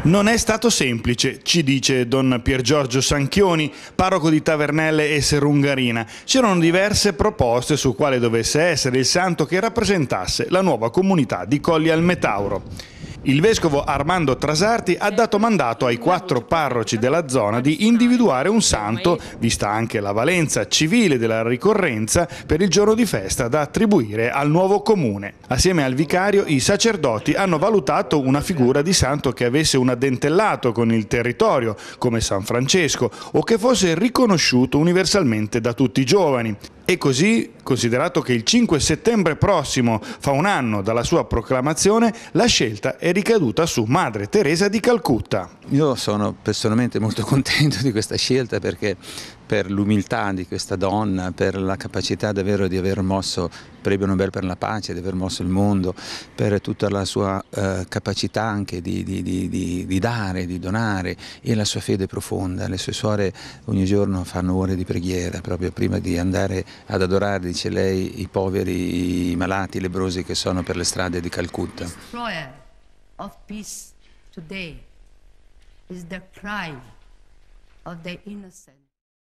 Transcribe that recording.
Non è stato semplice, ci dice Don Piergiorgio Sanchioni, parroco di Tavernelle e Serungarina. C'erano diverse proposte su quale dovesse essere il santo che rappresentasse la nuova comunità di Colli al Metauro. Il vescovo Armando Trasarti ha dato mandato ai quattro parroci della zona di individuare un santo, vista anche la valenza civile della ricorrenza, per il giorno di festa da attribuire al nuovo comune. Assieme al vicario i sacerdoti hanno valutato una figura di santo che avesse un addentellato con il territorio, come San Francesco, o che fosse riconosciuto universalmente da tutti i giovani. E così, considerato che il 5 settembre prossimo fa un anno dalla sua proclamazione, la scelta è ricaduta su Madre Teresa di Calcutta. Io sono personalmente molto contento di questa scelta perché per l'umiltà di questa donna, per la capacità davvero di aver mosso il premio Nobel per la pace, di aver mosso il mondo, per tutta la sua eh, capacità anche di, di, di, di, dare, di donare e la sua fede profonda. Le sue suore ogni giorno fanno ore di preghiera, proprio prima di andare ad adorare, dice lei, i poveri, i malati, i lebrosi che sono per le strade di Calcutta. This prayer of peace today is the cry of the innocent.